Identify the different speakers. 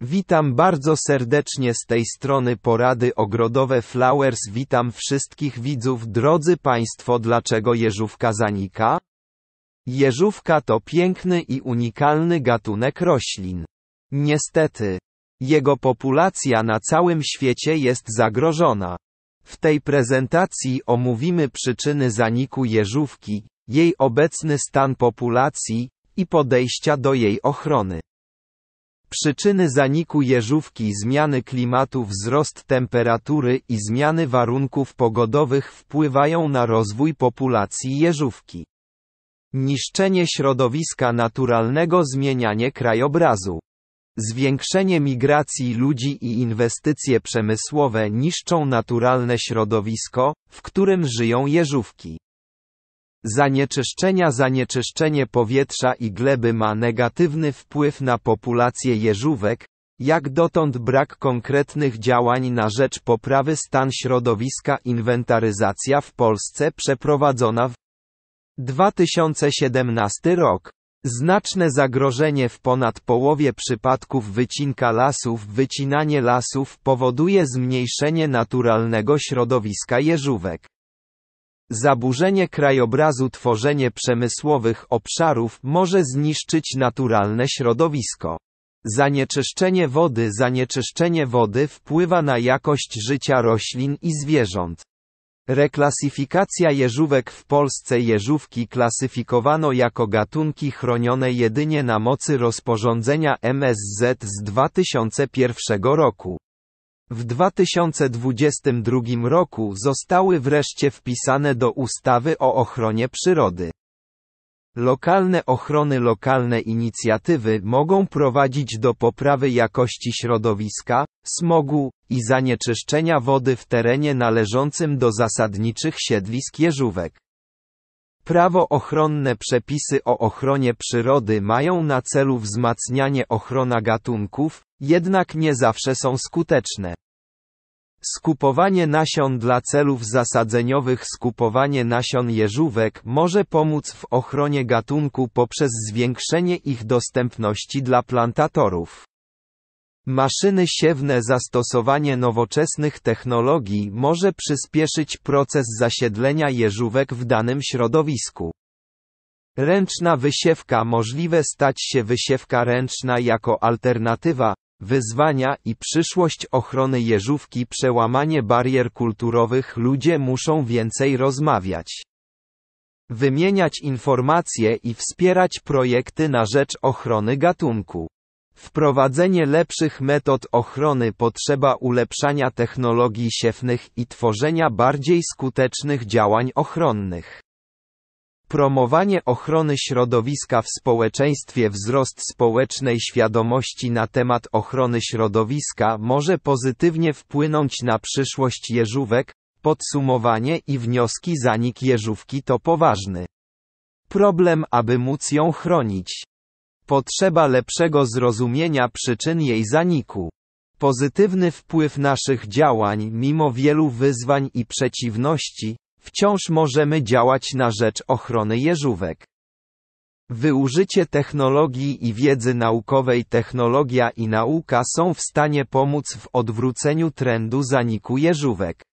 Speaker 1: Witam bardzo serdecznie z tej strony porady ogrodowe Flowers. Witam wszystkich widzów. Drodzy Państwo, dlaczego jeżówka zanika? Jeżówka to piękny i unikalny gatunek roślin. Niestety, jego populacja na całym świecie jest zagrożona. W tej prezentacji omówimy przyczyny zaniku jeżówki, jej obecny stan populacji i podejścia do jej ochrony. Przyczyny zaniku jeżówki zmiany klimatu wzrost temperatury i zmiany warunków pogodowych wpływają na rozwój populacji jeżówki. Niszczenie środowiska naturalnego zmienianie krajobrazu. Zwiększenie migracji ludzi i inwestycje przemysłowe niszczą naturalne środowisko, w którym żyją jeżówki. Zanieczyszczenia Zanieczyszczenie powietrza i gleby ma negatywny wpływ na populację jeżówek, jak dotąd brak konkretnych działań na rzecz poprawy stan środowiska inwentaryzacja w Polsce przeprowadzona w 2017 rok. Znaczne zagrożenie w ponad połowie przypadków wycinka lasów Wycinanie lasów powoduje zmniejszenie naturalnego środowiska jeżówek. Zaburzenie krajobrazu tworzenie przemysłowych obszarów może zniszczyć naturalne środowisko. Zanieczyszczenie wody Zanieczyszczenie wody wpływa na jakość życia roślin i zwierząt. Reklasyfikacja jeżówek w Polsce jeżówki klasyfikowano jako gatunki chronione jedynie na mocy rozporządzenia MSZ z 2001 roku. W 2022 roku zostały wreszcie wpisane do ustawy o ochronie przyrody. Lokalne ochrony lokalne inicjatywy mogą prowadzić do poprawy jakości środowiska, smogu i zanieczyszczenia wody w terenie należącym do zasadniczych siedlisk jeżówek. Prawo ochronne przepisy o ochronie przyrody mają na celu wzmacnianie ochrona gatunków, jednak nie zawsze są skuteczne. Skupowanie nasion dla celów zasadzeniowych Skupowanie nasion jeżówek może pomóc w ochronie gatunku poprzez zwiększenie ich dostępności dla plantatorów. Maszyny siewne Zastosowanie nowoczesnych technologii może przyspieszyć proces zasiedlenia jeżówek w danym środowisku. Ręczna wysiewka Możliwe stać się wysiewka ręczna jako alternatywa, wyzwania i przyszłość ochrony jeżówki przełamanie barier kulturowych ludzie muszą więcej rozmawiać. Wymieniać informacje i wspierać projekty na rzecz ochrony gatunku. Wprowadzenie lepszych metod ochrony potrzeba ulepszania technologii siewnych i tworzenia bardziej skutecznych działań ochronnych promowanie ochrony środowiska w społeczeństwie wzrost społecznej świadomości na temat ochrony środowiska może pozytywnie wpłynąć na przyszłość jeżówek, podsumowanie i wnioski zanik jeżówki to poważny problem, aby móc ją chronić. Potrzeba lepszego zrozumienia przyczyn jej zaniku. Pozytywny wpływ naszych działań, mimo wielu wyzwań i przeciwności, Wciąż możemy działać na rzecz ochrony jeżówek. Wyużycie technologii i wiedzy naukowej technologia i nauka są w stanie pomóc w odwróceniu trendu zaniku jeżówek.